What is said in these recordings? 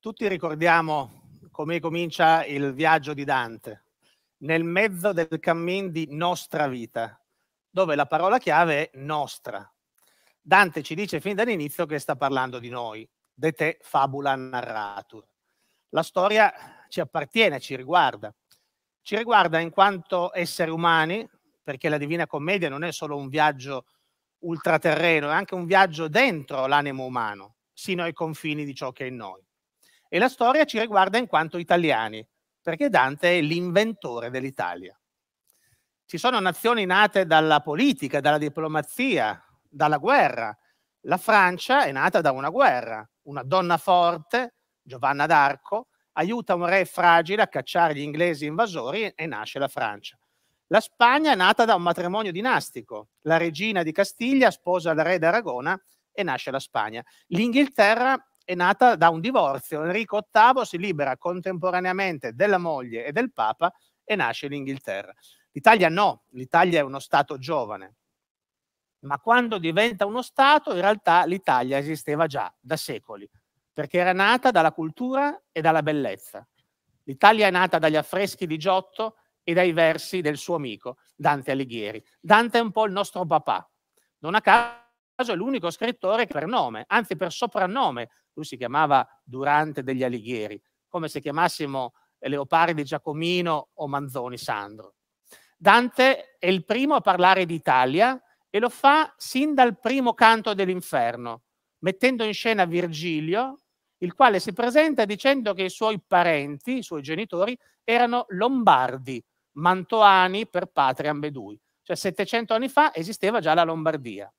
Tutti ricordiamo come comincia il viaggio di Dante, nel mezzo del cammin di nostra vita, dove la parola chiave è nostra. Dante ci dice fin dall'inizio che sta parlando di noi, de te fabula narratur. La storia ci appartiene, ci riguarda. Ci riguarda in quanto esseri umani, perché la Divina Commedia non è solo un viaggio ultraterreno, è anche un viaggio dentro l'animo umano, sino ai confini di ciò che è in noi. E la storia ci riguarda in quanto italiani, perché Dante è l'inventore dell'Italia. Ci sono nazioni nate dalla politica, dalla diplomazia, dalla guerra. La Francia è nata da una guerra. Una donna forte, Giovanna d'Arco, aiuta un re fragile a cacciare gli inglesi invasori e nasce la Francia. La Spagna è nata da un matrimonio dinastico. La regina di Castiglia sposa il re d'Aragona e nasce la Spagna. L'Inghilterra è nata da un divorzio. Enrico VIII si libera contemporaneamente della moglie e del papa e nasce l'Inghilterra. L'Italia no, l'Italia è uno Stato giovane ma quando diventa uno Stato in realtà l'Italia esisteva già da secoli, perché era nata dalla cultura e dalla bellezza. L'Italia è nata dagli affreschi di Giotto e dai versi del suo amico Dante Alighieri. Dante è un po' il nostro papà. Non a caso è l'unico scrittore che per nome, anzi per soprannome, lui si chiamava Durante degli Alighieri, come se chiamassimo Leopardi Giacomino o Manzoni Sandro. Dante è il primo a parlare d'Italia e lo fa sin dal primo canto dell'inferno, mettendo in scena Virgilio, il quale si presenta dicendo che i suoi parenti, i suoi genitori, erano lombardi, mantoani per patria ambedui. Cioè 700 anni fa esisteva già la Lombardia.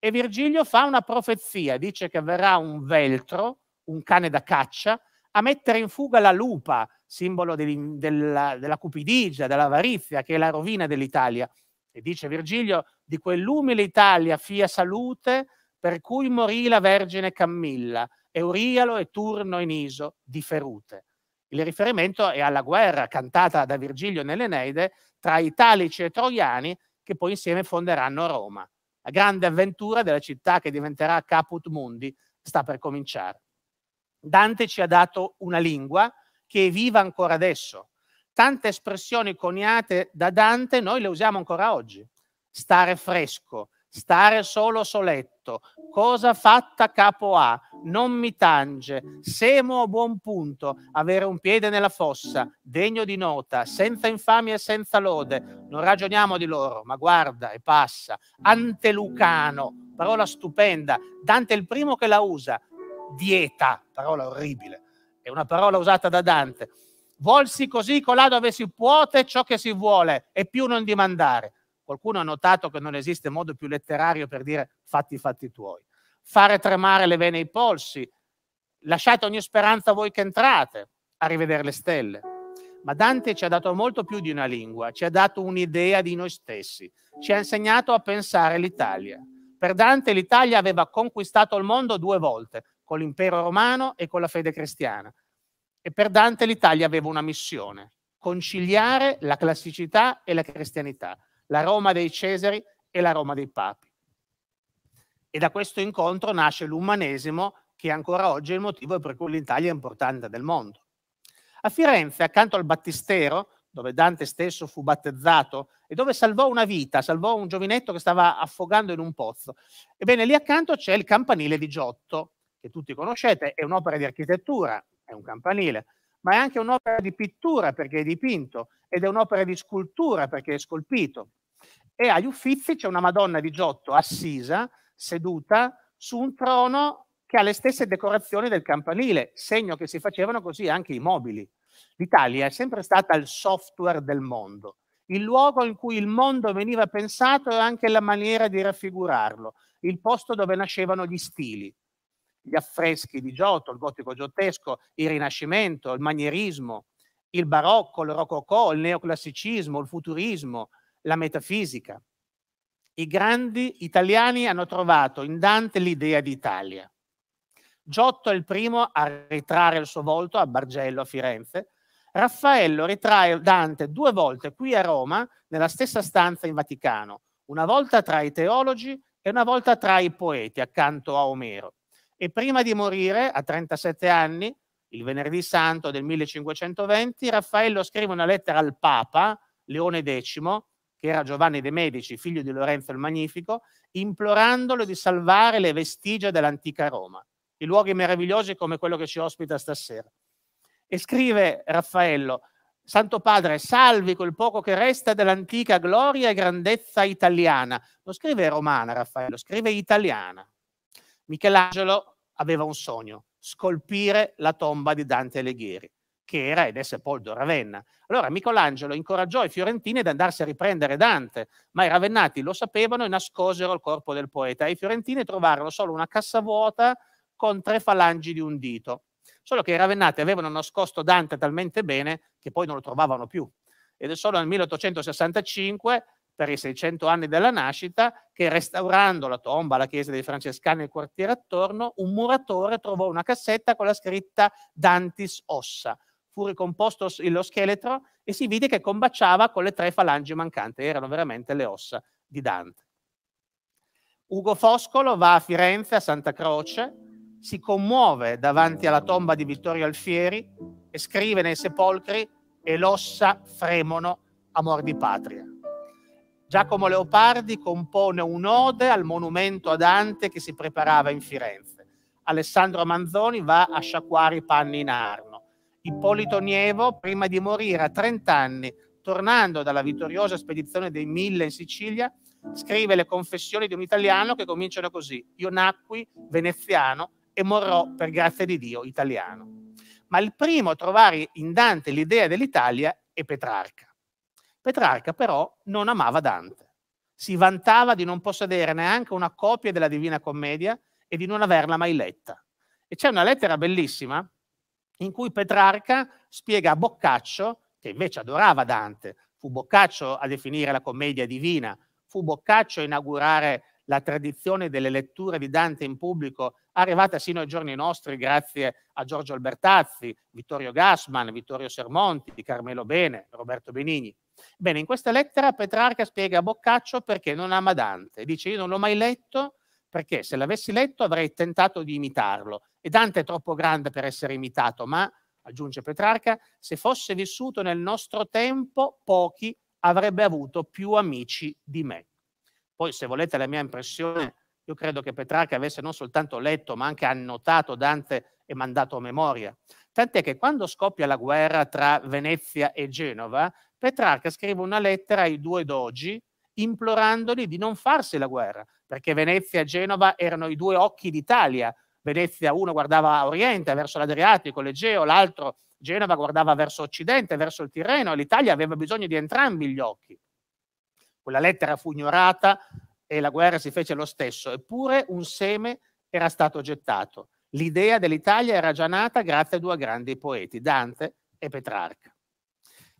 E Virgilio fa una profezia, dice che verrà un veltro, un cane da caccia, a mettere in fuga la lupa, simbolo della, della cupidigia, dell'avarizia, che è la rovina dell'Italia e dice Virgilio, di quell'umile Italia fia salute, per cui morì la Vergine Cammilla, Eurialo e Turno in Iso di Ferute. Il riferimento è alla guerra cantata da Virgilio nell'Eneide tra italici e troiani che poi insieme fonderanno Roma. La grande avventura della città che diventerà Caput Mundi sta per cominciare. Dante ci ha dato una lingua che è viva ancora adesso, tante espressioni coniate da Dante noi le usiamo ancora oggi. Stare fresco, stare solo soletto, cosa fatta capo a, non mi tange, semo a buon punto, avere un piede nella fossa, degno di nota, senza infamia e senza lode, non ragioniamo di loro, ma guarda e passa, antelucano, parola stupenda, Dante è il primo che la usa, dieta, parola orribile, è una parola usata da Dante, volsi così colà dove si può ciò che si vuole e più non dimandare. Qualcuno ha notato che non esiste modo più letterario per dire fatti i fatti tuoi. Fare tremare le vene e i polsi, lasciate ogni speranza voi che entrate, a rivedere le stelle. Ma Dante ci ha dato molto più di una lingua, ci ha dato un'idea di noi stessi, ci ha insegnato a pensare l'Italia. Per Dante l'Italia aveva conquistato il mondo due volte, con l'impero romano e con la fede cristiana. E per Dante l'Italia aveva una missione, conciliare la classicità e la cristianità, la Roma dei Cesari e la Roma dei Papi. E da questo incontro nasce l'umanesimo, che ancora oggi è il motivo per cui l'Italia è importante nel mondo. A Firenze, accanto al battistero, dove Dante stesso fu battezzato e dove salvò una vita, salvò un giovinetto che stava affogando in un pozzo. Ebbene, lì accanto c'è il campanile di Giotto, che tutti conoscete, è un'opera di architettura è un campanile, ma è anche un'opera di pittura perché è dipinto ed è un'opera di scultura perché è scolpito. E agli Uffizi c'è una Madonna di Giotto assisa, seduta su un trono che ha le stesse decorazioni del campanile, segno che si facevano così anche i mobili. L'Italia è sempre stata il software del mondo, il luogo in cui il mondo veniva pensato e anche la maniera di raffigurarlo, il posto dove nascevano gli stili gli affreschi di Giotto, il gotico giottesco, il Rinascimento, il Manierismo, il barocco, il rococò, il neoclassicismo, il futurismo, la metafisica. I grandi italiani hanno trovato in Dante l'idea d'Italia. Giotto è il primo a ritrarre il suo volto a Bargello, a Firenze. Raffaello ritrae Dante due volte qui a Roma, nella stessa stanza in Vaticano, una volta tra i teologi e una volta tra i poeti, accanto a Omero e prima di morire, a 37 anni, il venerdì santo del 1520, Raffaello scrive una lettera al Papa Leone X, che era Giovanni de' Medici, figlio di Lorenzo il Magnifico, implorandolo di salvare le vestigia dell'antica Roma, i luoghi meravigliosi come quello che ci ospita stasera. E scrive Raffaello, Santo Padre, salvi quel poco che resta dell'antica gloria e grandezza italiana. Lo scrive romana Raffaello, scrive italiana. Michelangelo aveva un sogno, scolpire la tomba di Dante Alighieri, che era ed è sepolto a Ravenna. Allora Michelangelo incoraggiò i fiorentini ad andarsi a riprendere Dante, ma i ravennati lo sapevano e nascosero il corpo del poeta. E I fiorentini trovarono solo una cassa vuota con tre falangi di un dito. Solo che i ravennati avevano nascosto Dante talmente bene che poi non lo trovavano più. Ed è solo nel 1865 per i 600 anni della nascita che restaurando la tomba, la chiesa dei francescani e il quartiere attorno, un muratore trovò una cassetta con la scritta Dantis ossa. Fu ricomposto lo scheletro e si vide che combaciava con le tre falangi mancanti, erano veramente le ossa di Dante. Ugo Foscolo va a Firenze, a Santa Croce, si commuove davanti alla tomba di Vittorio Alfieri e scrive nei sepolcri e l'ossa fremono, amor di patria. Giacomo Leopardi compone un'ode al monumento a Dante che si preparava in Firenze. Alessandro Manzoni va a sciacquare i panni in Arno. Ippolito Nievo, prima di morire a 30 anni, tornando dalla vittoriosa spedizione dei Mille in Sicilia, scrive le confessioni di un italiano che cominciano così: Io nacqui veneziano e morrò per grazia di Dio italiano. Ma il primo a trovare in Dante l'idea dell'Italia è Petrarca. Petrarca però non amava Dante, si vantava di non possedere neanche una copia della Divina Commedia e di non averla mai letta. E c'è una lettera bellissima in cui Petrarca spiega a Boccaccio, che invece adorava Dante, fu Boccaccio a definire la commedia divina, fu Boccaccio a inaugurare la tradizione delle letture di Dante in pubblico, arrivata sino ai giorni nostri grazie a Giorgio Albertazzi, Vittorio Gassman, Vittorio Sermonti, Carmelo Bene, Roberto Benigni. Bene, in questa lettera Petrarca spiega a Boccaccio perché non ama Dante. Dice io non l'ho mai letto perché se l'avessi letto avrei tentato di imitarlo. E Dante è troppo grande per essere imitato, ma, aggiunge Petrarca, se fosse vissuto nel nostro tempo, pochi avrebbe avuto più amici di me. Poi, se volete la mia impressione, io credo che Petrarca avesse non soltanto letto, ma anche annotato Dante e mandato a memoria tant'è che quando scoppia la guerra tra Venezia e Genova, Petrarca scrive una lettera ai due dogi implorandoli di non farsi la guerra, perché Venezia e Genova erano i due occhi d'Italia. Venezia uno guardava a oriente, verso l'Adriatico, l'Egeo, l'altro Genova guardava verso occidente, verso il Tirreno, e l'Italia aveva bisogno di entrambi gli occhi. Quella lettera fu ignorata e la guerra si fece lo stesso, eppure un seme era stato gettato. L'idea dell'Italia era già nata grazie a due grandi poeti, Dante e Petrarca.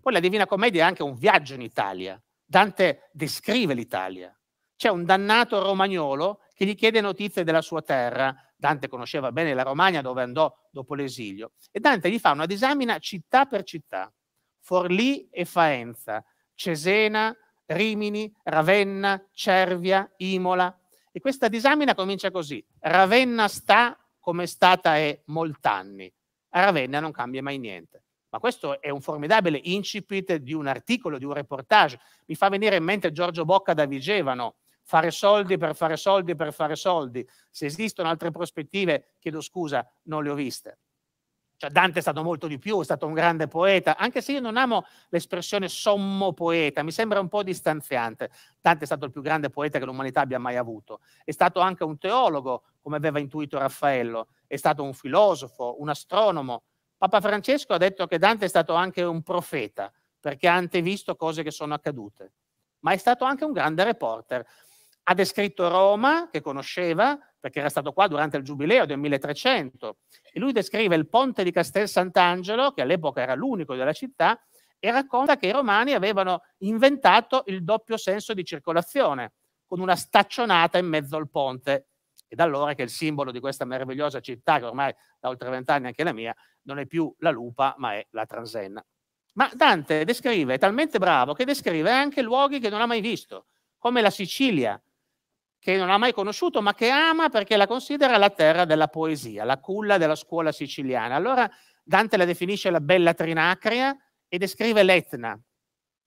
Poi la Divina Commedia è anche un viaggio in Italia. Dante descrive l'Italia. C'è un dannato romagnolo che gli chiede notizie della sua terra. Dante conosceva bene la Romagna dove andò dopo l'esilio. E Dante gli fa una disamina città per città. Forlì e Faenza, Cesena, Rimini, Ravenna, Cervia, Imola. E questa disamina comincia così. Ravenna sta come è stata e molti anni. A Ravenna non cambia mai niente. Ma questo è un formidabile incipit di un articolo, di un reportage. Mi fa venire in mente Giorgio Bocca da Vigevano, fare soldi per fare soldi per fare soldi. Se esistono altre prospettive, chiedo scusa, non le ho viste. Cioè Dante è stato molto di più, è stato un grande poeta, anche se io non amo l'espressione sommo poeta, mi sembra un po' distanziante. Dante è stato il più grande poeta che l'umanità abbia mai avuto. È stato anche un teologo, come aveva intuito Raffaello, è stato un filosofo, un astronomo. Papa Francesco ha detto che Dante è stato anche un profeta, perché ha antevisto cose che sono accadute, ma è stato anche un grande reporter. Ha descritto Roma, che conosceva, perché era stato qua durante il giubileo del 1300, e lui descrive il ponte di Castel Sant'Angelo, che all'epoca era l'unico della città, e racconta che i romani avevano inventato il doppio senso di circolazione, con una staccionata in mezzo al ponte, e da allora che il simbolo di questa meravigliosa città, che ormai da oltre vent'anni anche la mia, non è più la lupa, ma è la transenna. Ma Dante descrive, è talmente bravo che descrive anche luoghi che non ha mai visto, come la Sicilia, che non ha mai conosciuto, ma che ama perché la considera la terra della poesia, la culla della scuola siciliana. Allora Dante la definisce la bella Trinacria e descrive l'Etna,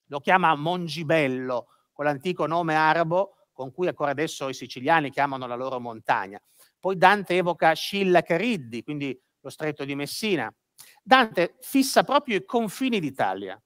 lo chiama Mongibello, con l'antico nome arabo con cui ancora adesso i siciliani chiamano la loro montagna. Poi Dante evoca Scilla Cariddi, quindi lo stretto di Messina. Dante fissa proprio i confini d'Italia.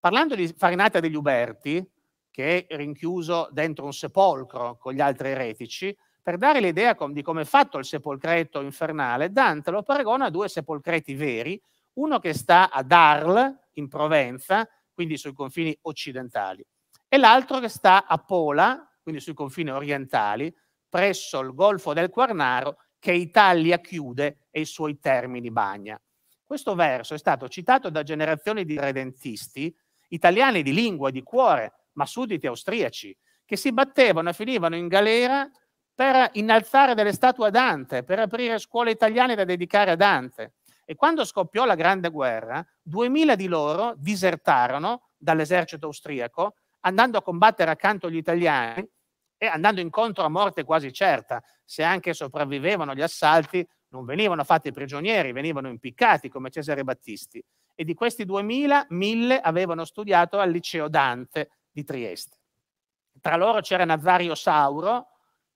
Parlando di Farinata degli Uberti, che è rinchiuso dentro un sepolcro con gli altri eretici, per dare l'idea com- di come è fatto il sepolcreto infernale, Dante lo paragona a due sepolcreti veri, uno che sta ad Arles, in Provenza, quindi sui confini occidentali, e l'altro che sta a Pola, quindi sui confini orientali, presso il Golfo del Quarnaro, che Italia chiude e i suoi termini bagna. Questo verso è stato citato da generazioni di redentisti, italiani di lingua e di cuore, ma sudditi austriaci, che si battevano e finivano in galera per innalzare delle statue a Dante, per aprire scuole italiane da dedicare a Dante. E quando scoppiò la Grande Guerra, duemila di loro disertarono dall'esercito austriaco andando a combattere accanto agli italiani e andando incontro a morte quasi certa. Se anche sopravvivevano agli assalti, non venivano fatti prigionieri, venivano impiccati come Cesare Battisti. E di questi 2000, 1000 avevano studiato al liceo Dante di Trieste. Tra loro c'era Nazario Sauro,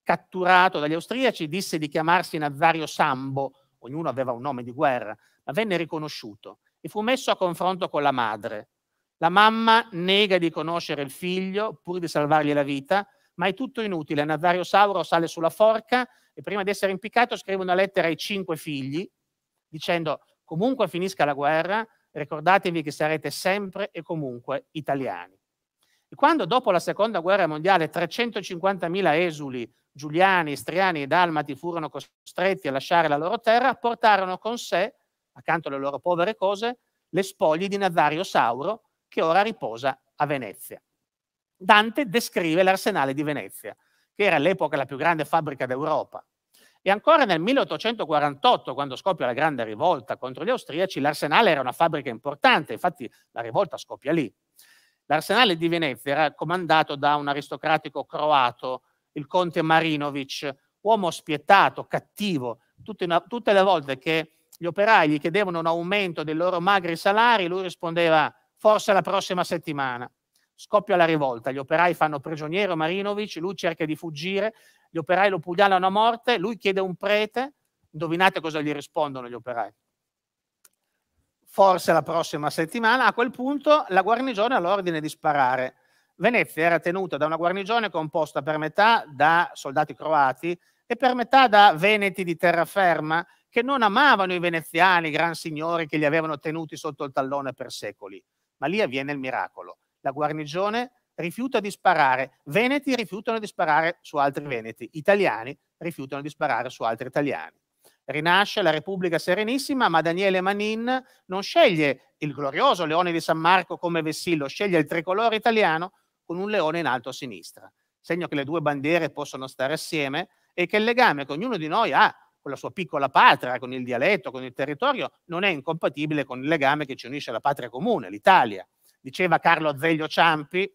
catturato dagli austriaci, disse di chiamarsi Nazario Sambo, ognuno aveva un nome di guerra, ma venne riconosciuto e fu messo a confronto con la madre. La mamma nega di conoscere il figlio pur di salvargli la vita, ma è tutto inutile. Nazario Sauro sale sulla forca e prima di essere impiccato scrive una lettera ai cinque figli dicendo comunque finisca la guerra, ricordatevi che sarete sempre e comunque italiani. E quando dopo la seconda guerra mondiale 350.000 esuli, giuliani, istriani e dalmati furono costretti a lasciare la loro terra, portarono con sé, accanto alle loro povere cose, le spoglie di Nazario Sauro che ora riposa a Venezia. Dante descrive l'arsenale di Venezia, che era all'epoca la più grande fabbrica d'Europa. E ancora nel 1848, quando scoppia la grande rivolta contro gli austriaci, l'arsenale era una fabbrica importante, infatti la rivolta scoppia lì. L'arsenale di Venezia era comandato da un aristocratico croato, il conte Marinovic, uomo spietato, cattivo. Tutte, una, tutte le volte che gli operai gli chiedevano un aumento dei loro magri salari, lui rispondeva forse la prossima settimana. Scoppia la rivolta, gli operai fanno prigioniero Marinovic, lui cerca di fuggire, gli operai lo pugnalano a morte, lui chiede un prete, indovinate cosa gli rispondono gli operai. Forse la prossima settimana, a quel punto la guarnigione ha l'ordine di sparare. Venezia era tenuta da una guarnigione composta per metà da soldati croati e per metà da veneti di terraferma che non amavano i veneziani, gran signori che li avevano tenuti sotto il tallone per secoli ma lì avviene il miracolo. La guarnigione rifiuta di sparare, veneti rifiutano di sparare su altri veneti, italiani rifiutano di sparare su altri italiani. Rinasce la Repubblica Serenissima, ma Daniele Manin non sceglie il glorioso leone di San Marco come vessillo, sceglie il tricolore italiano con un leone in alto a sinistra, segno che le due bandiere possono stare assieme e che il legame che ognuno di noi ha con la sua piccola patria, con il dialetto, con il territorio, non è incompatibile con il legame che ci unisce alla patria comune, l'Italia. Diceva Carlo Azeglio Ciampi,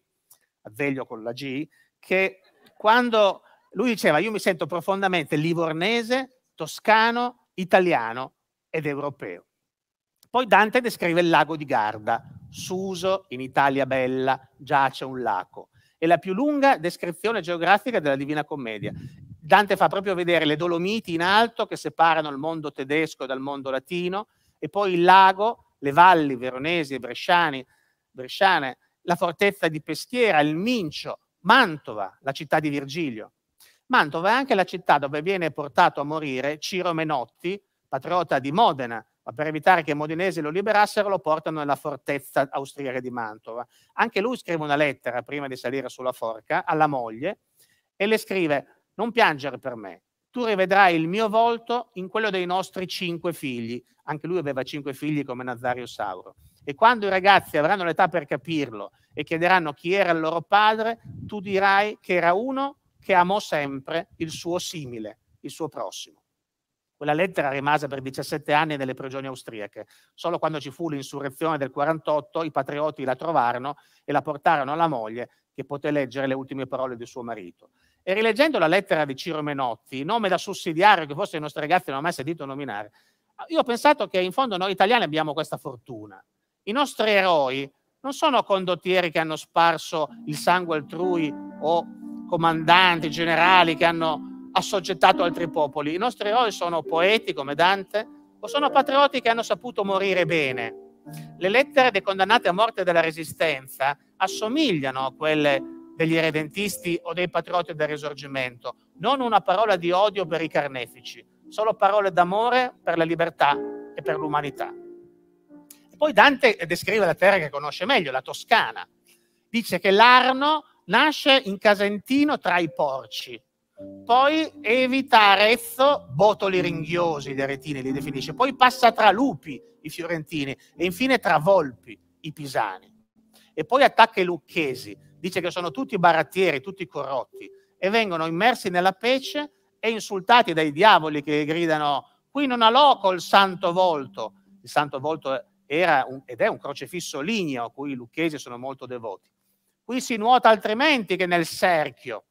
Azeglio con la G, che quando lui diceva io mi sento profondamente livornese, toscano, italiano ed europeo. Poi Dante descrive il lago di Garda, Suso in Italia bella, giace un lago. È la più lunga descrizione geografica della Divina Commedia Dante fa proprio vedere le Dolomiti in alto che separano il mondo tedesco dal mondo latino e poi il lago, le valli veronesi e bresciani, bresciane, la fortezza di Peschiera, il Mincio, Mantova, la città di Virgilio. Mantova è anche la città dove viene portato a morire Ciro Menotti, patriota di Modena, ma per evitare che i modenesi lo liberassero lo portano nella fortezza austriaca di Mantova. Anche lui scrive una lettera prima di salire sulla forca alla moglie e le scrive non piangere per me, tu rivedrai il mio volto in quello dei nostri cinque figli. Anche lui aveva cinque figli come Nazario Sauro. E quando i ragazzi avranno l'età per capirlo e chiederanno chi era il loro padre, tu dirai che era uno che amò sempre il suo simile, il suo prossimo. Quella lettera rimase per 17 anni nelle prigioni austriache. Solo quando ci fu l'insurrezione del 48 i patrioti la trovarono e la portarono alla moglie che poté leggere le ultime parole di suo marito. E rileggendo la lettera di Ciro Menotti, nome da sussidiario che forse i nostri ragazzi non hanno mai sentito nominare, ah, io ho pensato che in fondo noi italiani abbiamo questa fortuna. I nostri eroi non sono condottieri che hanno sparso il sangue altrui o comandanti, generali che hanno assoggettato altri popoli. I nostri eroi sono poeti come Dante o sono patrioti che hanno saputo morire bene. Le lettere dei condannati a morte della Resistenza assomigliano a quelle degli irredentisti o dei patrioti del risorgimento, non una parola di odio per i carnefici, solo parole d'amore per la libertà e per l'umanità. Poi Dante descrive la terra che conosce meglio, la Toscana. Dice che l'Arno nasce in Casentino tra i porci, poi evita Arezzo, botoli ringhiosi, gli aretini li definisce, poi passa tra lupi, i fiorentini, e infine tra volpi, i pisani. E poi attacca i lucchesi, dice che sono tutti barattieri, tutti corrotti, e vengono immersi nella pece e insultati dai diavoli che gridano qui non ha loco il santo volto. Il santo volto era un, ed è un crocefisso ligneo a cui i lucchesi sono molto devoti. Qui si nuota altrimenti che nel cerchio.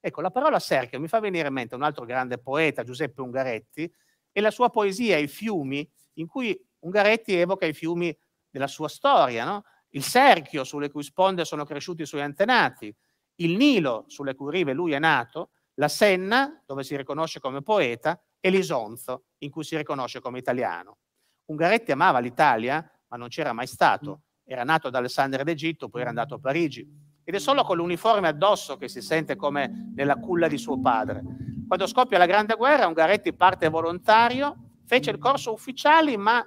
Ecco, la parola cerchio mi fa venire in mente un altro grande poeta, Giuseppe Ungaretti, e la sua poesia I fiumi, in cui Ungaretti evoca i fiumi della sua storia, no? il Serchio, sulle cui sponde sono cresciuti i suoi antenati, il Nilo, sulle cui rive lui è nato, la Senna, dove si riconosce come poeta, e l'Isonzo, in cui si riconosce come italiano. Ungaretti amava l'Italia, ma non c'era mai stato. Era nato ad Alessandria d'Egitto, poi era andato a Parigi. Ed è solo con l'uniforme addosso che si sente come nella culla di suo padre. Quando scoppia la Grande Guerra, Ungaretti parte volontario, fece il corso ufficiali, ma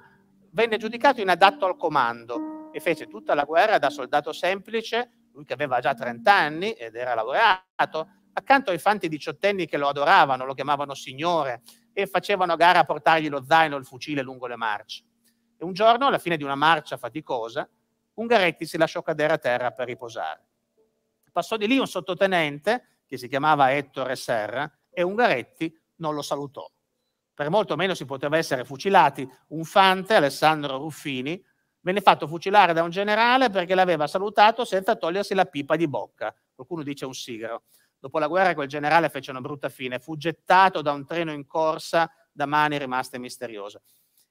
venne giudicato inadatto al comando e fece tutta la guerra da soldato semplice, lui che aveva già 30 anni ed era laureato, accanto ai fanti diciottenni che lo adoravano, lo chiamavano signore e facevano gara a portargli lo zaino e il fucile lungo le marce. E un giorno, alla fine di una marcia faticosa, Ungaretti si lasciò cadere a terra per riposare. Passò di lì un sottotenente, che si chiamava Ettore Serra, e Ungaretti non lo salutò. Per molto meno si poteva essere fucilati un fante, Alessandro Ruffini, venne fatto fucilare da un generale perché l'aveva salutato senza togliersi la pipa di bocca. Qualcuno dice un sigaro. Dopo la guerra quel generale fece una brutta fine, fu gettato da un treno in corsa da mani rimaste misteriose.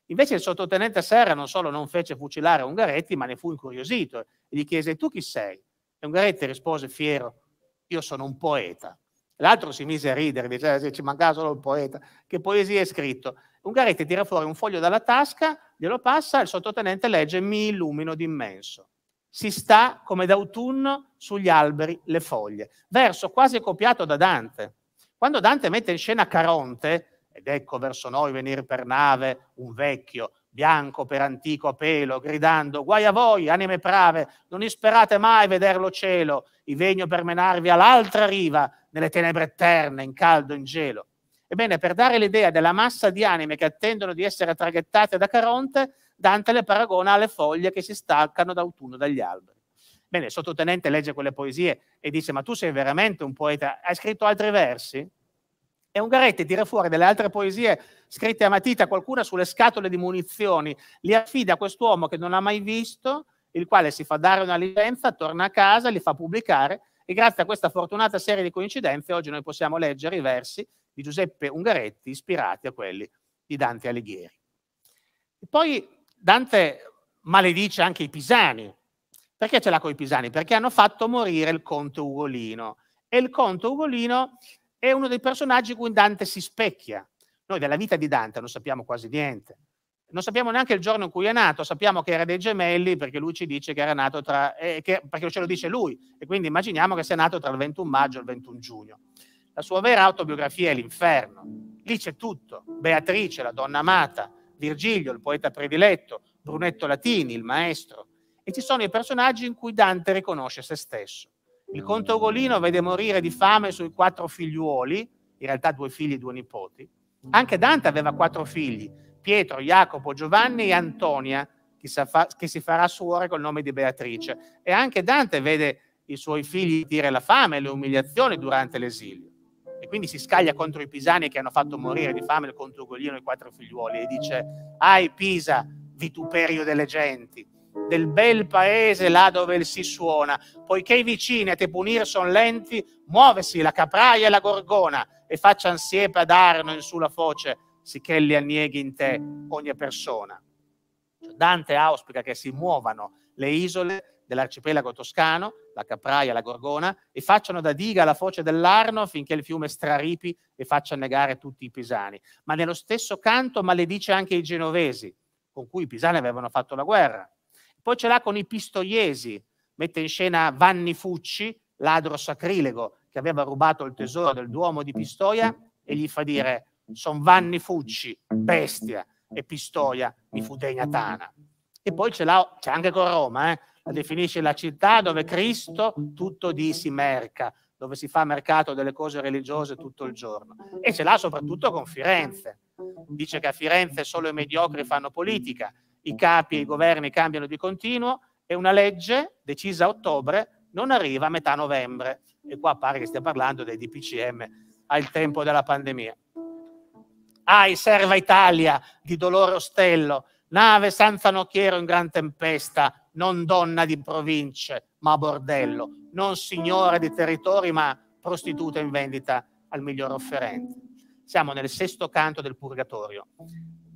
Invece il sottotenente Serra non solo non fece fucilare Ungaretti, ma ne fu incuriosito e gli chiese tu chi sei? E Ungaretti rispose fiero, io sono un poeta. L'altro si mise a ridere, diceva eh, ci mancava solo il poeta, che poesia hai scritto. Ungaretti tira fuori un foglio dalla tasca glielo passa, il sottotenente legge mi illumino d'immenso. Si sta come d'autunno sugli alberi le foglie. Verso quasi copiato da Dante. Quando Dante mette in scena Caronte, ed ecco verso noi venir per nave un vecchio, bianco per antico pelo, gridando guai a voi, anime prave, non isperate mai vederlo cielo, i vegno per menarvi all'altra riva, nelle tenebre eterne, in caldo, in gelo. Ebbene, per dare l'idea della massa di anime che attendono di essere traghettate da Caronte, Dante le paragona alle foglie che si staccano d'autunno dagli alberi. Bene, il sottotenente legge quelle poesie e dice: Ma tu sei veramente un poeta, hai scritto altri versi? E Ungaretti tira fuori delle altre poesie scritte a matita, qualcuna sulle scatole di munizioni, li affida a quest'uomo che non ha mai visto, il quale si fa dare una licenza, torna a casa, li fa pubblicare e grazie a questa fortunata serie di coincidenze oggi noi possiamo leggere i versi di Giuseppe Ungaretti ispirati a quelli di Dante Alighieri. E poi Dante maledice anche i pisani. Perché ce l'ha con i pisani? Perché hanno fatto morire il conte Ugolino. E il conte Ugolino è uno dei personaggi cui Dante si specchia. Noi della vita di Dante non sappiamo quasi niente. Non sappiamo neanche il giorno in cui è nato, sappiamo che era dei gemelli perché lui ci dice che era nato tra... Eh, che, perché ce lo dice lui. E quindi immaginiamo che sia nato tra il 21 maggio e il 21 giugno. La sua vera autobiografia è l'inferno. Lì c'è tutto. Beatrice, la donna amata, Virgilio, il poeta prediletto, Brunetto Latini, il maestro. E ci sono i personaggi in cui Dante riconosce se stesso. Il conte Ugolino vede morire di fame i suoi quattro figliuoli, in realtà due figli e due nipoti. Anche Dante aveva quattro figli, Pietro, Jacopo, Giovanni e Antonia, che si farà suore col nome di Beatrice. E anche Dante vede i suoi figli dire la fame e le umiliazioni durante l'esilio e quindi si scaglia contro i pisani che hanno fatto morire di fame il conto Ugolino e i quattro figliuoli e dice, ai Pisa, vituperio delle genti, del bel paese là dove si suona, poiché i vicini a te punir son lenti, muovesi la capraia e la gorgona e faccian siepe ad arno in sulla foce, sicché li anneghi in te ogni persona. Cioè, Dante auspica che si muovano le isole dell'arcipelago toscano, la Capraia, la Gorgona, e facciano da diga alla foce dell'Arno finché il fiume straripi e faccia annegare tutti i pisani. Ma nello stesso canto maledice anche i genovesi, con cui i pisani avevano fatto la guerra. Poi ce l'ha con i pistoiesi, mette in scena Vanni Fucci, ladro sacrilego, che aveva rubato il tesoro del Duomo di Pistoia, e gli fa dire, son Vanni Fucci, bestia, e Pistoia mi fu tana. E poi ce l'ha, c'è anche con Roma, eh? la definisce la città dove Cristo tutto di si merca, dove si fa mercato delle cose religiose tutto il giorno. E ce l'ha soprattutto con Firenze. Dice che a Firenze solo i mediocri fanno politica, i capi e i governi cambiano di continuo e una legge decisa a ottobre non arriva a metà novembre. E qua pare che stia parlando dei DPCM al tempo della pandemia. Ai ah, serva Italia di Dolore Ostello, nave senza Zanocchiero in gran tempesta, non donna di province, ma bordello, non signora di territori, ma prostituta in vendita al miglior offerente. Siamo nel sesto canto del Purgatorio.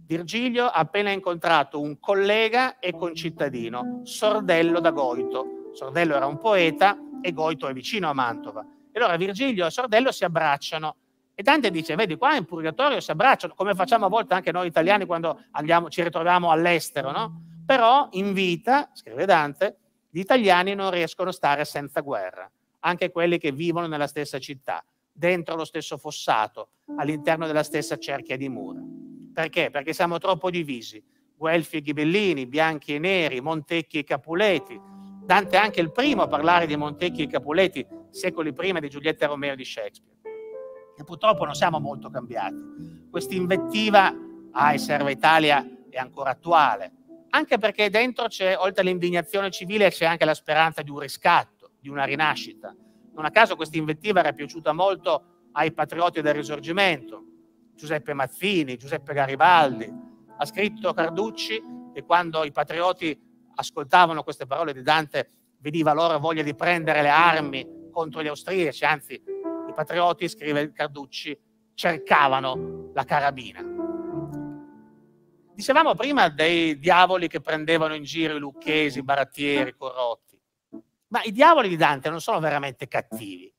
Virgilio ha appena incontrato un collega e concittadino, Sordello da Goito. Sordello era un poeta e Goito è vicino a Mantova. E allora Virgilio e Sordello si abbracciano e Dante dice, vedi qua in purgatorio si abbracciano, come facciamo a volte anche noi italiani quando andiamo, ci ritroviamo all'estero, no? Però in vita, scrive Dante, gli italiani non riescono a stare senza guerra, anche quelli che vivono nella stessa città, dentro lo stesso fossato, all'interno della stessa cerchia di mura. Perché? Perché siamo troppo divisi. Guelfi e ghibellini, bianchi e neri, Montecchi e Capuleti. Dante è anche il primo a parlare di Montecchi e Capuleti secoli prima di Giulietta Romeo di Shakespeare. E purtroppo non siamo molto cambiati. Questa invettiva ai Serva Italia è ancora attuale anche perché dentro c'è, oltre all'indignazione civile, c'è anche la speranza di un riscatto, di una rinascita. Non a caso questa invettiva era piaciuta molto ai patrioti del risorgimento, Giuseppe Mazzini, Giuseppe Garibaldi. Ha scritto Carducci che quando i patrioti ascoltavano queste parole di Dante veniva loro voglia di prendere le armi contro gli austriaci, anzi i patrioti, scrive Carducci, cercavano la carabina. Dicevamo prima dei diavoli che prendevano in giro i lucchesi, i barattieri, i corrotti. Ma i diavoli di Dante non sono veramente cattivi.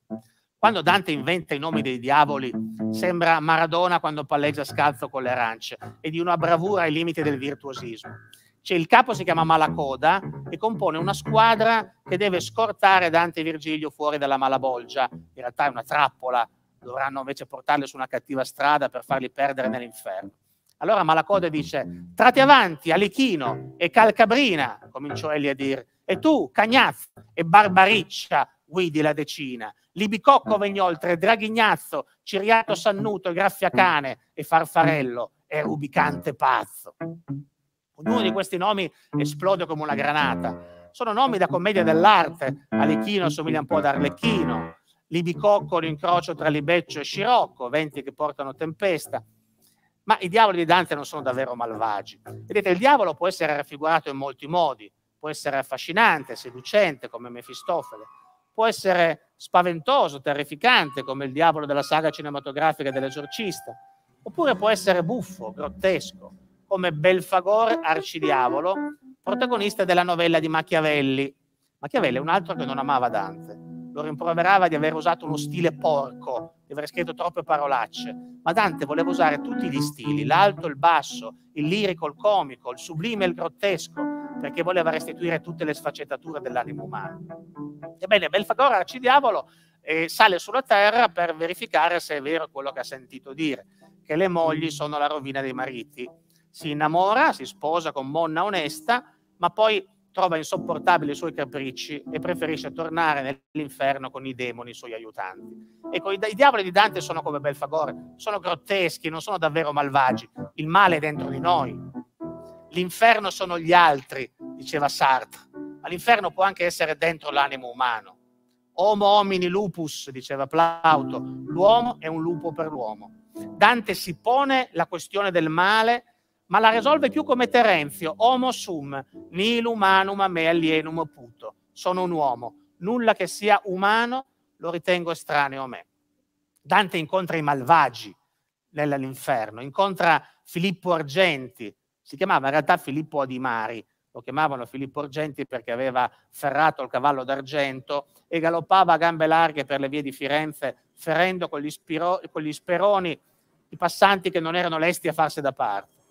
Quando Dante inventa i nomi dei diavoli, sembra Maradona quando palleggia scalzo con le arance, e di una bravura ai limiti del virtuosismo. Cioè, il capo si chiama Malacoda e compone una squadra che deve scortare Dante e Virgilio fuori dalla Malabolgia. In realtà è una trappola, dovranno invece portarli su una cattiva strada per farli perdere nell'inferno. Allora Malacoda dice, Trati avanti Alichino e Calcabrina, cominciò egli a dire, e tu, Cagnaz e Barbariccia, guidi la decina. Libicocco venne oltre, Draghignazzo, Ciriato Sannuto, Graffiacane e Farfarello e Rubicante Pazzo. Ognuno di questi nomi esplode come una granata. Sono nomi da commedia dell'arte. Alechino somiglia un po' ad Arlecchino. Libicocco, l'incrocio tra Libeccio e Scirocco, venti che portano tempesta. Ma i diavoli di Dante non sono davvero malvagi. Vedete, il diavolo può essere raffigurato in molti modi, può essere affascinante, seducente come Mefistofele, può essere spaventoso, terrificante come il diavolo della saga cinematografica dell'esorcista, oppure può essere buffo, grottesco, come Belfagor arcidiavolo, protagonista della novella di Machiavelli. Machiavelli è un altro che non amava Dante lo rimproverava di aver usato uno stile porco, di aver scritto troppe parolacce, ma Dante voleva usare tutti gli stili, l'alto, il basso, il lirico, il comico, il sublime, il grottesco, perché voleva restituire tutte le sfaccettature dell'animo umano. Ebbene, Belfagor, arcidiavolo, eh, sale sulla terra per verificare se è vero quello che ha sentito dire, che le mogli sono la rovina dei mariti. Si innamora, si sposa con Monna Onesta, ma poi trova insopportabili i suoi capricci e preferisce tornare nell'inferno con i demoni, i suoi aiutanti. Ecco, i, i diavoli di Dante sono come Belfagor, sono grotteschi, non sono davvero malvagi. Il male è dentro di noi. L'inferno sono gli altri, diceva Sartre, ma l'inferno può anche essere dentro l'animo umano. Homo homini lupus, diceva Plauto, l'uomo è un lupo per l'uomo. Dante si pone la questione del male ma la risolve più come Terenzio, homo sum, nilum manum a me alienum puto. Sono un uomo, nulla che sia umano lo ritengo estraneo a me. Dante incontra i malvagi nell'inferno, incontra Filippo Argenti, si chiamava in realtà Filippo Adimari, lo chiamavano Filippo Argenti perché aveva ferrato il cavallo d'argento e galoppava a gambe larghe per le vie di Firenze, ferendo con gli, spiro, con gli speroni i passanti che non erano lesti a farsi da parte.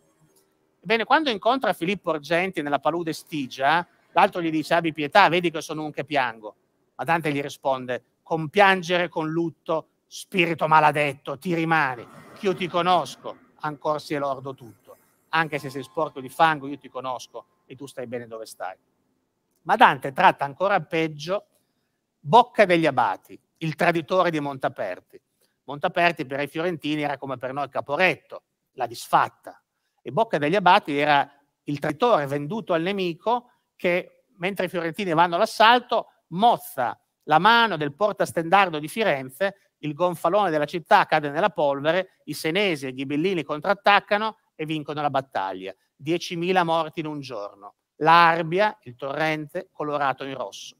Ebbene, quando incontra Filippo Argenti nella palude Stigia, l'altro gli dice abbi pietà, vedi che sono un che piango. Ma Dante gli risponde, con piangere, con lutto, spirito maladetto, ti rimani, che io ti conosco, ancor si è lordo tutto. Anche se sei sporco di fango, io ti conosco e tu stai bene dove stai. Ma Dante tratta ancora peggio Bocca degli Abati, il traditore di Montaperti. Montaperti per i fiorentini era come per noi Caporetto, la disfatta, e Bocca degli Abati era il traitore venduto al nemico che, mentre i fiorentini vanno all'assalto, mozza la mano del portastendardo di Firenze, il gonfalone della città cade nella polvere, i senesi e i ghibellini contrattaccano e vincono la battaglia. 10.000 morti in un giorno. L'Arbia, il torrente, colorato in rosso.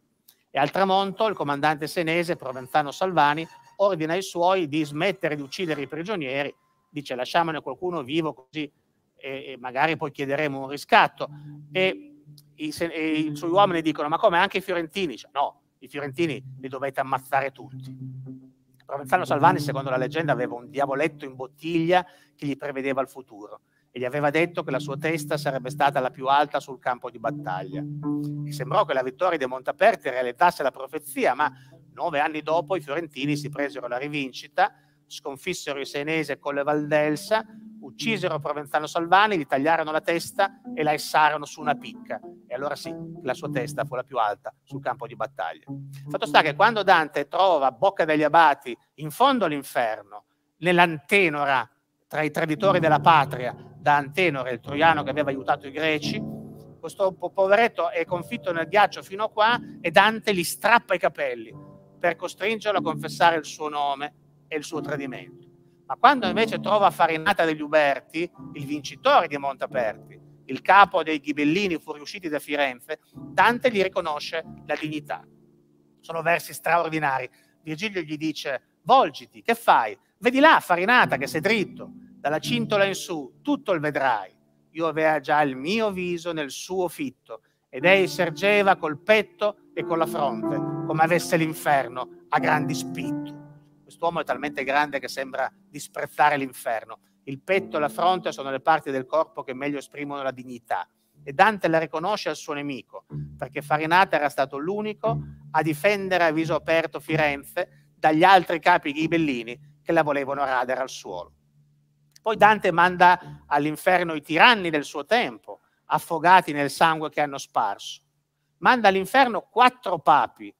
E al tramonto il comandante senese Provenzano Salvani ordina ai suoi di smettere di uccidere i prigionieri, dice lasciamone qualcuno vivo così e, e magari poi chiederemo un riscatto. E i, e i suoi uomini dicono, ma come anche i fiorentini? Cioè, no, i fiorentini li dovete ammazzare tutti. Provenzano Salvani, secondo la leggenda, aveva un diavoletto in bottiglia che gli prevedeva il futuro e gli aveva detto che la sua testa sarebbe stata la più alta sul campo di battaglia. E sembrò che la vittoria di Montaperti realizzasse la profezia, ma nove anni dopo i fiorentini si presero la rivincita, sconfissero i senese con le Valdelsa, uccisero Provenzano Salvani, gli tagliarono la testa e la essarono su una picca. E allora sì, la sua testa fu la più alta sul campo di battaglia. Fatto sta che quando Dante trova Bocca degli Abati in fondo all'inferno, nell'Antenora, tra i traditori della patria, da Antenore, il troiano che aveva aiutato i greci, questo poveretto è confitto nel ghiaccio fino a qua e Dante gli strappa i capelli per costringerlo a confessare il suo nome e il suo tradimento. Ma quando invece trova farinata degli Uberti, il vincitore di Montaperti, il capo dei ghibellini fuoriusciti da Firenze, Dante gli riconosce la dignità. Sono versi straordinari. Virgilio gli dice, volgiti, che fai? Vedi là, farinata, che sei dritto, dalla cintola in su, tutto il vedrai. Io avea già il mio viso nel suo fitto, ed ei sergeva col petto e con la fronte, come avesse l'inferno a grandi spitto quest'uomo è talmente grande che sembra disprezzare l'inferno. Il petto e la fronte sono le parti del corpo che meglio esprimono la dignità. E Dante la riconosce al suo nemico, perché Farinata era stato l'unico a difendere a viso aperto Firenze dagli altri capi ghibellini che la volevano radere al suolo. Poi Dante manda all'inferno i tiranni del suo tempo, affogati nel sangue che hanno sparso. Manda all'inferno quattro papi,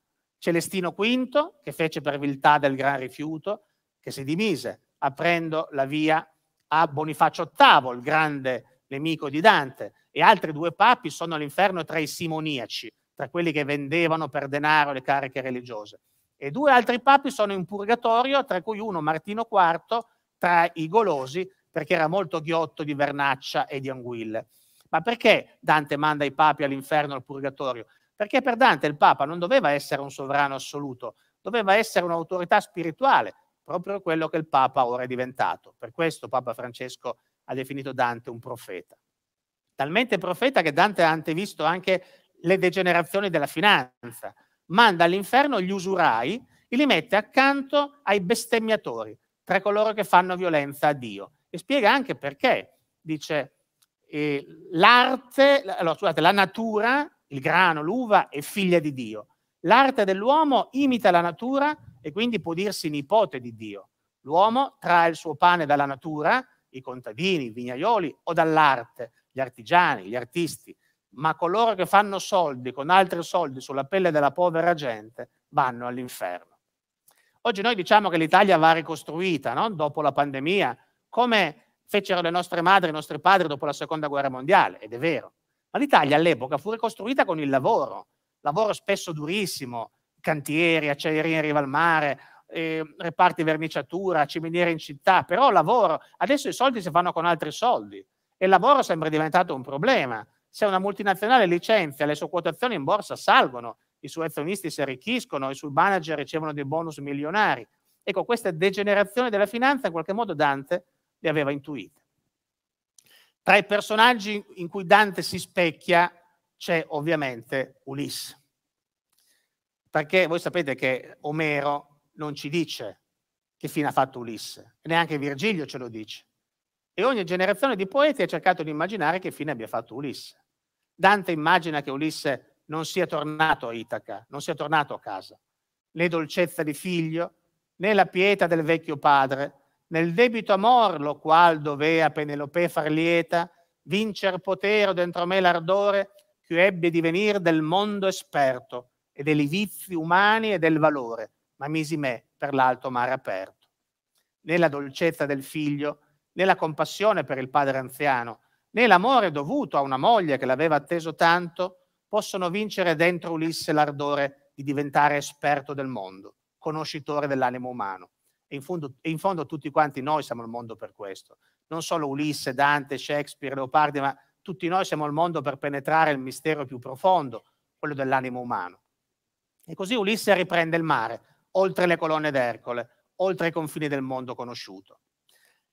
Celestino V, che fece per viltà del gran rifiuto, che si dimise, aprendo la via a Bonifacio VIII, il grande nemico di Dante, e altri due papi sono all'inferno tra i simoniaci, tra quelli che vendevano per denaro le cariche religiose. E due altri papi sono in purgatorio, tra cui uno Martino IV, tra i golosi, perché era molto ghiotto di vernaccia e di anguille. Ma perché Dante manda i papi all'inferno al purgatorio? Perché per Dante il Papa non doveva essere un sovrano assoluto, doveva essere un'autorità spirituale, proprio quello che il Papa ora è diventato. Per questo Papa Francesco ha definito Dante un profeta. Talmente profeta che Dante ha antevisto anche le degenerazioni della finanza. Manda all'inferno gli usurai e li mette accanto ai bestemmiatori, tra coloro che fanno violenza a Dio. E spiega anche perché. Dice, eh, l'arte, allora, scusate, la natura il grano, l'uva è figlia di Dio. L'arte dell'uomo imita la natura e quindi può dirsi nipote di Dio. L'uomo trae il suo pane dalla natura, i contadini, i vignaioli o dall'arte, gli artigiani, gli artisti, ma coloro che fanno soldi con altri soldi sulla pelle della povera gente vanno all'inferno. Oggi noi diciamo che l'Italia va ricostruita no? dopo la pandemia, come fecero le nostre madri i nostri padri dopo la seconda guerra mondiale, ed è vero. Ma l'Italia all'epoca fu ricostruita con il lavoro, lavoro spesso durissimo, cantieri, acciaierie in riva al mare, eh, reparti verniciatura, ciminiere in città, però lavoro. Adesso i soldi si fanno con altri soldi e il lavoro sembra diventato un problema. Se una multinazionale licenzia, le sue quotazioni in borsa salgono, i suoi azionisti si arricchiscono, i suoi manager ricevono dei bonus milionari. Ecco, questa degenerazione della finanza in qualche modo Dante le aveva intuite. Tra i personaggi in cui Dante si specchia c'è ovviamente Ulisse. Perché voi sapete che Omero non ci dice che fine ha fatto Ulisse, neanche Virgilio ce lo dice. E ogni generazione di poeti ha cercato di immaginare che fine abbia fatto Ulisse. Dante immagina che Ulisse non sia tornato a Itaca, non sia tornato a casa. Né dolcezza di figlio, né la pietà del vecchio padre, nel debito amor lo qual dovea Penelope far lieta, vincer potere dentro me l'ardore, più ebbe venir del mondo esperto e degli vizi umani e del valore, ma misi me per l'alto mare aperto. Né la dolcezza del figlio, né la compassione per il padre anziano, né l'amore dovuto a una moglie che l'aveva atteso tanto, possono vincere dentro Ulisse l'ardore di diventare esperto del mondo, conoscitore dell'animo umano e in, fondo, e in fondo tutti quanti noi siamo al mondo per questo. Non solo Ulisse, Dante, Shakespeare, Leopardi, ma tutti noi siamo al mondo per penetrare il mistero più profondo, quello dell'animo umano. E così Ulisse riprende il mare, oltre le colonne d'Ercole, oltre i confini del mondo conosciuto.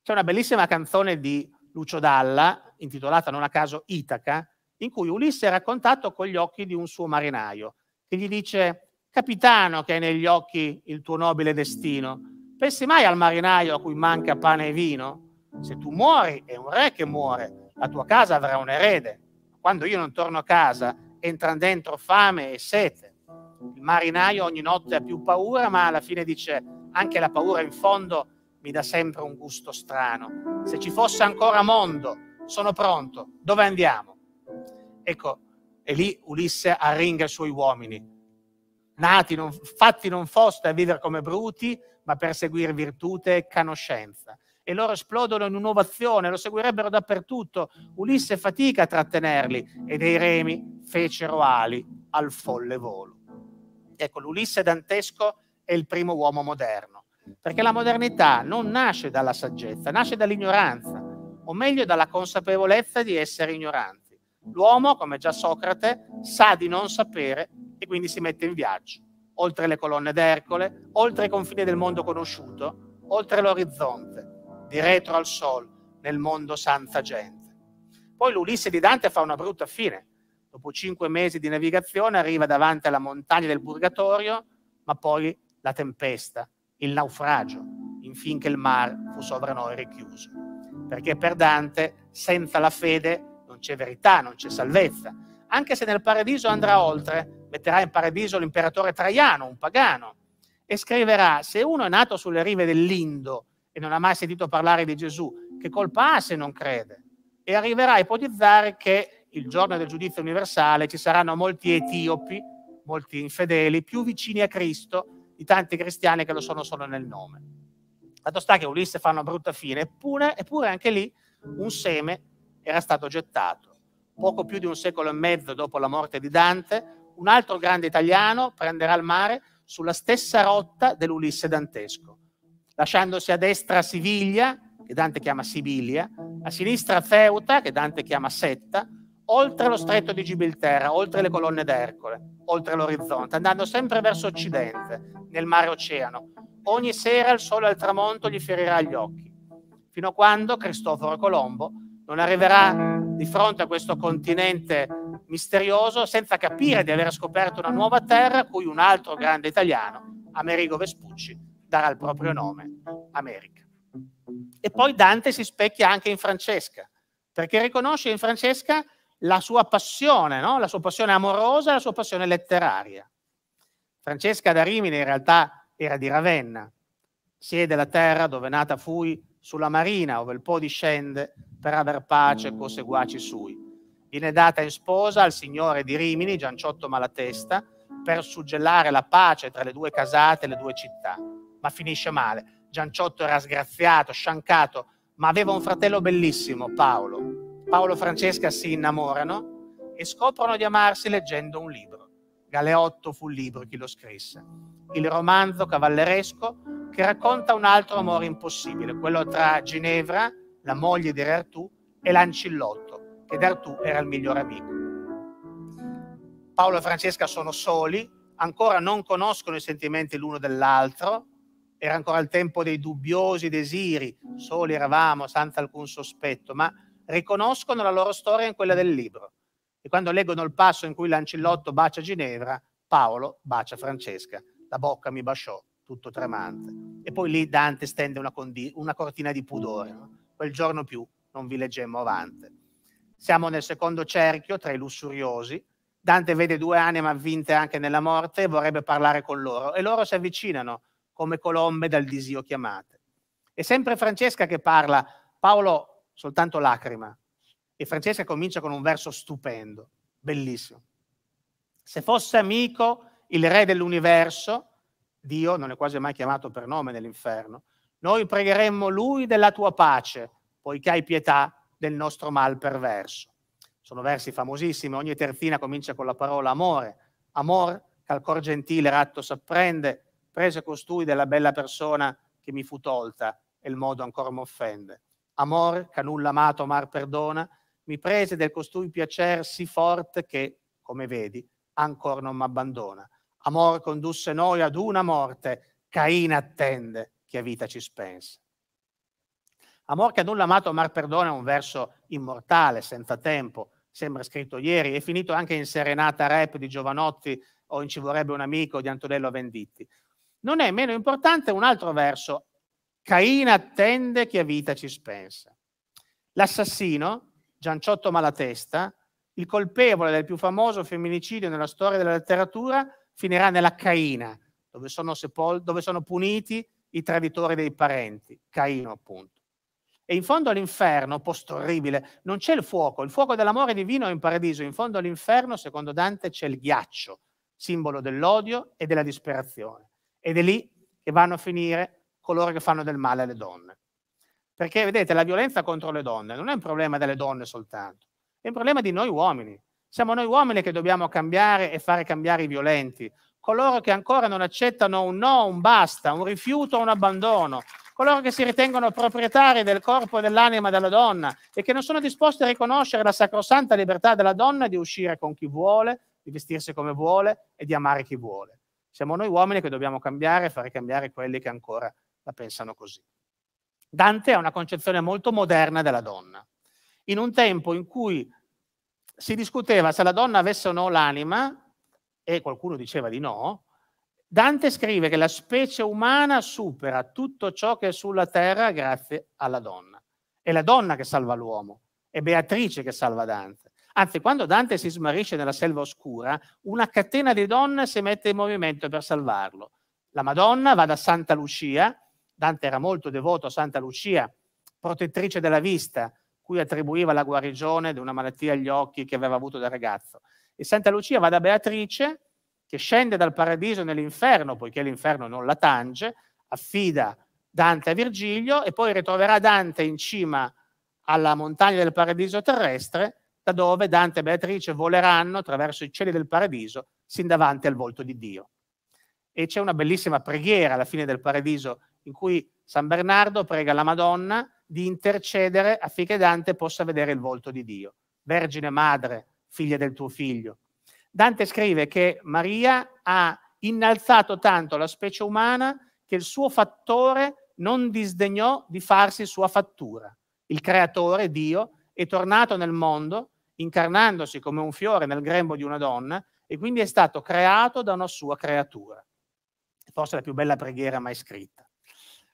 C'è una bellissima canzone di Lucio Dalla, intitolata non a caso Itaca, in cui Ulisse è raccontato con gli occhi di un suo marinaio, che gli dice, capitano che hai negli occhi il tuo nobile destino, Pensi mai al marinaio a cui manca pane e vino? Se tu muori è un re che muore, la tua casa avrà un erede. Quando io non torno a casa entrano dentro fame e sete. Il marinaio ogni notte ha più paura, ma alla fine dice anche la paura in fondo mi dà sempre un gusto strano. Se ci fosse ancora mondo, sono pronto, dove andiamo? Ecco, e lì Ulisse arringa i suoi uomini, nati, non, fatti non foste a vivere come bruti, ma per seguire virtute e canoscenza. E loro esplodono in un'ovazione, lo seguirebbero dappertutto. Ulisse fatica a trattenerli e dei remi fecero ali al folle volo. Ecco, l'Ulisse dantesco è il primo uomo moderno, perché la modernità non nasce dalla saggezza, nasce dall'ignoranza, o meglio dalla consapevolezza di essere ignoranti. L'uomo, come già Socrate, sa di non sapere e quindi si mette in viaggio oltre le colonne d'Ercole, oltre i confini del mondo conosciuto, oltre l'orizzonte, di retro al sol, nel mondo senza gente. Poi l'Ulisse di Dante fa una brutta fine. Dopo cinque mesi di navigazione arriva davanti alla montagna del Purgatorio, ma poi la tempesta, il naufragio, infinché il mare fu sovra noi richiuso. Perché per Dante, senza la fede, non c'è verità, non c'è salvezza. Anche se nel paradiso andrà oltre, metterà in paradiso l'imperatore Traiano, un pagano, e scriverà, se uno è nato sulle rive dell'Indo e non ha mai sentito parlare di Gesù, che colpa ha se non crede? E arriverà a ipotizzare che il giorno del giudizio universale ci saranno molti etiopi, molti infedeli, più vicini a Cristo di tanti cristiani che lo sono solo nel nome. Tanto sta che Ulisse fa una brutta fine, eppure, eppure anche lì un seme era stato gettato. Poco più di un secolo e mezzo dopo la morte di Dante, un altro grande italiano prenderà il mare sulla stessa rotta dell'Ulisse dantesco, lasciandosi a destra Siviglia, che Dante chiama Sibilia, a sinistra Feuta, che Dante chiama Setta, oltre lo stretto di Gibilterra, oltre le colonne d'Ercole, oltre l'orizzonte, andando sempre verso occidente, nel mare oceano. Ogni sera il sole al tramonto gli ferirà gli occhi, fino a quando Cristoforo Colombo non arriverà di fronte a questo continente misterioso senza capire di aver scoperto una nuova terra a cui un altro grande italiano, Amerigo Vespucci, darà il proprio nome, America. E poi Dante si specchia anche in Francesca, perché riconosce in Francesca la sua passione, no? la sua passione amorosa e la sua passione letteraria. Francesca da Rimini in realtà era di Ravenna, siede la terra dove nata fui sulla marina, ove il Po discende per aver pace co seguaci sui Viene data in sposa al signore di Rimini, Gianciotto Malatesta, per suggellare la pace tra le due casate e le due città. Ma finisce male. Gianciotto era sgraziato, sciancato, ma aveva un fratello bellissimo, Paolo. Paolo e Francesca si innamorano e scoprono di amarsi leggendo un libro. Galeotto fu il libro chi lo scrisse. Il romanzo cavalleresco che racconta un altro amore impossibile, quello tra Ginevra, la moglie di Reartù, e Lancillotto che d'Artù era il migliore amico. Paolo e Francesca sono soli, ancora non conoscono i sentimenti l'uno dell'altro, era ancora il tempo dei dubbiosi desiri, soli eravamo, senza alcun sospetto, ma riconoscono la loro storia in quella del libro. E quando leggono il passo in cui Lancillotto bacia Ginevra, Paolo bacia Francesca. La bocca mi baciò, tutto tremante. E poi lì Dante stende una, una cortina di pudore. Quel giorno più non vi leggemmo avanti. Siamo nel secondo cerchio tra i lussuriosi. Dante vede due anime avvinte anche nella morte e vorrebbe parlare con loro e loro si avvicinano come colombe dal disio chiamate. È sempre Francesca che parla, Paolo soltanto lacrima e Francesca comincia con un verso stupendo, bellissimo. Se fosse amico il re dell'universo, Dio non è quasi mai chiamato per nome nell'inferno, noi pregheremmo lui della tua pace, poiché hai pietà del nostro mal perverso. Sono versi famosissimi, ogni terzina comincia con la parola amore. Amor, che al cor gentile ratto s'apprende, prese costui della bella persona che mi fu tolta, e il modo ancor m'offende. Amor, che a nulla amato mar perdona, mi prese del costui piacer sì forte che, come vedi, ancor non m'abbandona. Amor condusse noi ad una morte, Caina attende che a vita ci spense. Amor che nulla amato, amar perdona è un verso immortale, senza tempo, sembra scritto ieri, è finito anche in Serenata Rap di Giovanotti o in Ci vorrebbe un amico di Antonello Venditti. Non è meno importante un altro verso, Caina attende che a vita ci spensa. L'assassino, Gianciotto Malatesta, il colpevole del più famoso femminicidio nella storia della letteratura, finirà nella Caina, dove sono, sepol- dove sono puniti i traditori dei parenti, Caino appunto. E in fondo all'inferno, posto orribile, non c'è il fuoco, il fuoco dell'amore divino è in paradiso, in fondo all'inferno, secondo Dante, c'è il ghiaccio, simbolo dell'odio e della disperazione. Ed è lì che vanno a finire coloro che fanno del male alle donne. Perché vedete, la violenza contro le donne non è un problema delle donne soltanto, è un problema di noi uomini. Siamo noi uomini che dobbiamo cambiare e fare cambiare i violenti, coloro che ancora non accettano un no, un basta, un rifiuto, un abbandono, coloro che si ritengono proprietari del corpo e dell'anima della donna e che non sono disposti a riconoscere la sacrosanta libertà della donna di uscire con chi vuole, di vestirsi come vuole e di amare chi vuole. Siamo noi uomini che dobbiamo cambiare e fare cambiare quelli che ancora la pensano così. Dante ha una concezione molto moderna della donna. In un tempo in cui si discuteva se la donna avesse o no l'anima, e qualcuno diceva di no, Dante scrive che la specie umana supera tutto ciò che è sulla terra grazie alla donna. È la donna che salva l'uomo, è Beatrice che salva Dante. Anzi, quando Dante si smarisce nella selva oscura, una catena di donne si mette in movimento per salvarlo. La Madonna va da Santa Lucia, Dante era molto devoto a Santa Lucia, protettrice della vista, cui attribuiva la guarigione di una malattia agli occhi che aveva avuto da ragazzo. E Santa Lucia va da Beatrice, che scende dal paradiso nell'inferno, poiché l'inferno non la tange, affida Dante a Virgilio e poi ritroverà Dante in cima alla montagna del paradiso terrestre, da dove Dante e Beatrice voleranno attraverso i cieli del paradiso sin davanti al volto di Dio. E c'è una bellissima preghiera alla fine del paradiso in cui San Bernardo prega la Madonna di intercedere affinché Dante possa vedere il volto di Dio. Vergine madre, figlia del tuo figlio, Dante scrive che Maria ha innalzato tanto la specie umana che il suo fattore non disdegnò di farsi sua fattura. Il creatore, Dio, è tornato nel mondo incarnandosi come un fiore nel grembo di una donna e quindi è stato creato da una sua creatura. Forse la più bella preghiera mai scritta.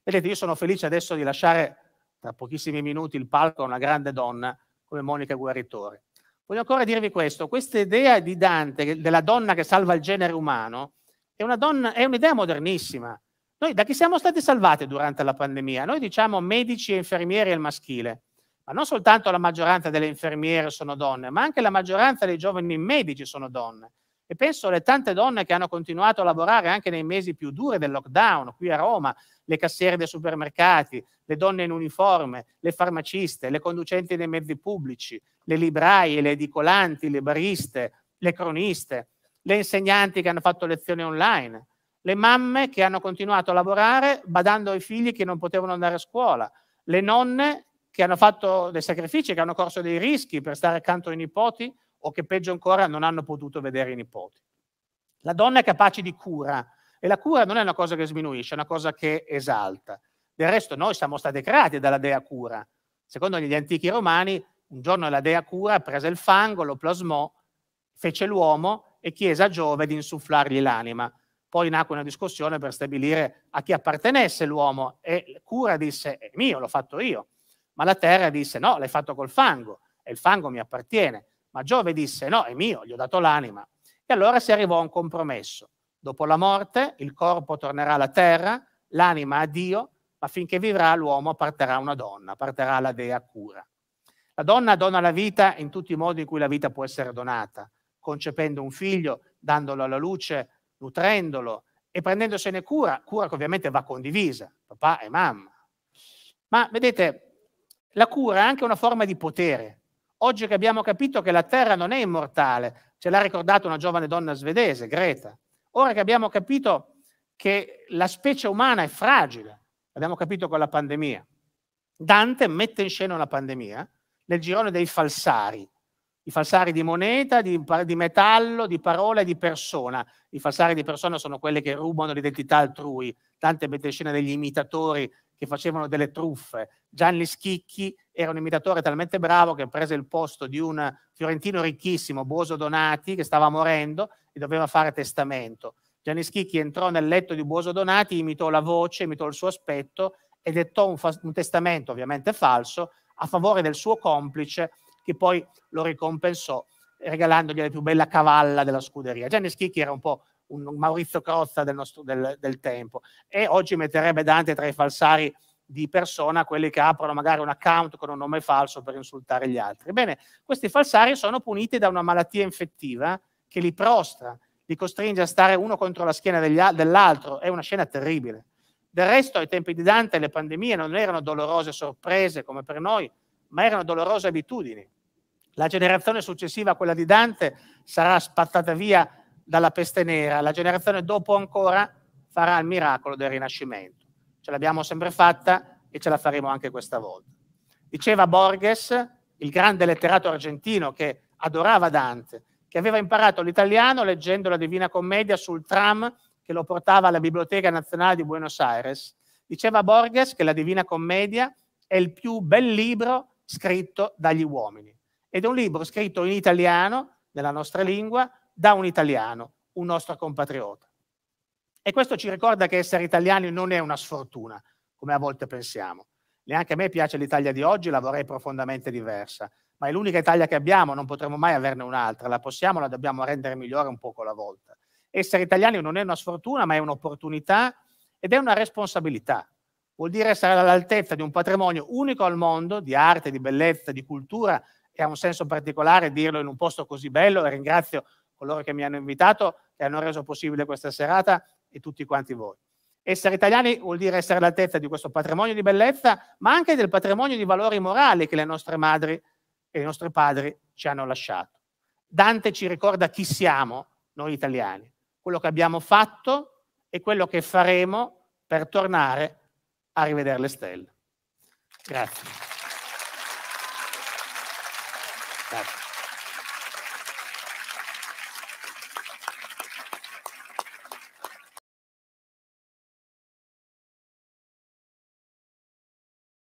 Vedete, io sono felice adesso di lasciare tra pochissimi minuti il palco a una grande donna come Monica Guaritore. Voglio ancora dirvi questo, questa idea di Dante, della donna che salva il genere umano, è, donna, è un'idea modernissima. Noi da chi siamo stati salvati durante la pandemia? Noi diciamo medici e infermieri al maschile, ma non soltanto la maggioranza delle infermiere sono donne, ma anche la maggioranza dei giovani medici sono donne. E penso alle tante donne che hanno continuato a lavorare anche nei mesi più duri del lockdown qui a Roma, le cassiere dei supermercati, le donne in uniforme, le farmaciste, le conducenti dei mezzi pubblici, le libraie, le edicolanti, le bariste, le croniste, le insegnanti che hanno fatto lezioni online, le mamme che hanno continuato a lavorare badando ai figli che non potevano andare a scuola, le nonne che hanno fatto dei sacrifici, che hanno corso dei rischi per stare accanto ai nipoti o che peggio ancora non hanno potuto vedere i nipoti. La donna è capace di cura, e la cura non è una cosa che sminuisce, è una cosa che esalta. Del resto noi siamo stati creati dalla dea cura. Secondo gli antichi romani, un giorno la dea cura prese il fango, lo plasmò, fece l'uomo e chiese a Giove di insufflargli l'anima. Poi nacque una discussione per stabilire a chi appartenesse l'uomo e cura disse è mio, l'ho fatto io. Ma la terra disse no, l'hai fatto col fango e il fango mi appartiene. Ma Giove disse no, è mio, gli ho dato l'anima. E allora si arrivò a un compromesso. Dopo la morte il corpo tornerà alla terra, l'anima a Dio, ma finché vivrà l'uomo apparterà una donna, apparterà la dea cura. La donna dona la vita in tutti i modi in cui la vita può essere donata, concependo un figlio, dandolo alla luce, nutrendolo e prendendosene cura, cura che ovviamente va condivisa, papà e mamma. Ma vedete, la cura è anche una forma di potere. Oggi che abbiamo capito che la terra non è immortale, ce l'ha ricordato una giovane donna svedese, Greta, Ora che abbiamo capito che la specie umana è fragile, abbiamo capito con la pandemia, Dante mette in scena una pandemia nel girone dei falsari, i falsari di moneta, di, di metallo, di parola e di persona. I falsari di persona sono quelli che rubano l'identità altrui. Dante mette in scena degli imitatori che facevano delle truffe. Gianni Schicchi era un imitatore talmente bravo che prese il posto di un fiorentino ricchissimo, Boso Donati, che stava morendo e doveva fare testamento. Gianni Schicchi entrò nel letto di Boso Donati, imitò la voce, imitò il suo aspetto e dettò un, fa- un testamento, ovviamente falso, a favore del suo complice che poi lo ricompensò regalandogli la più bella cavalla della scuderia. Gianni Schicchi era un po' un Maurizio Crozza del, nostro, del, del tempo. E oggi metterebbe Dante tra i falsari di persona quelli che aprono magari un account con un nome falso per insultare gli altri. Bene, questi falsari sono puniti da una malattia infettiva che li prostra, li costringe a stare uno contro la schiena dell'altro, è una scena terribile. Del resto, ai tempi di Dante le pandemie non erano dolorose sorprese come per noi, ma erano dolorose abitudini. La generazione successiva a quella di Dante sarà spazzata via dalla peste nera, la generazione dopo ancora farà il miracolo del rinascimento. Ce l'abbiamo sempre fatta e ce la faremo anche questa volta. Diceva Borges, il grande letterato argentino che adorava Dante, che aveva imparato l'italiano leggendo la Divina Commedia sul tram che lo portava alla Biblioteca Nazionale di Buenos Aires. Diceva Borges che la Divina Commedia è il più bel libro scritto dagli uomini. Ed è un libro scritto in italiano, nella nostra lingua, da un italiano, un nostro compatriota. E questo ci ricorda che essere italiani non è una sfortuna, come a volte pensiamo. Neanche a me piace l'Italia di oggi, la vorrei profondamente diversa, ma è l'unica Italia che abbiamo, non potremo mai averne un'altra, la possiamo, la dobbiamo rendere migliore un poco alla volta. Essere italiani non è una sfortuna, ma è un'opportunità ed è una responsabilità. Vuol dire essere all'altezza di un patrimonio unico al mondo, di arte, di bellezza, di cultura, e ha un senso particolare dirlo in un posto così bello, e ringrazio coloro che mi hanno invitato, che hanno reso possibile questa serata e tutti quanti voi. Essere italiani vuol dire essere all'altezza di questo patrimonio di bellezza, ma anche del patrimonio di valori morali che le nostre madri e i nostri padri ci hanno lasciato. Dante ci ricorda chi siamo noi italiani, quello che abbiamo fatto e quello che faremo per tornare a rivedere le stelle. Grazie. Grazie.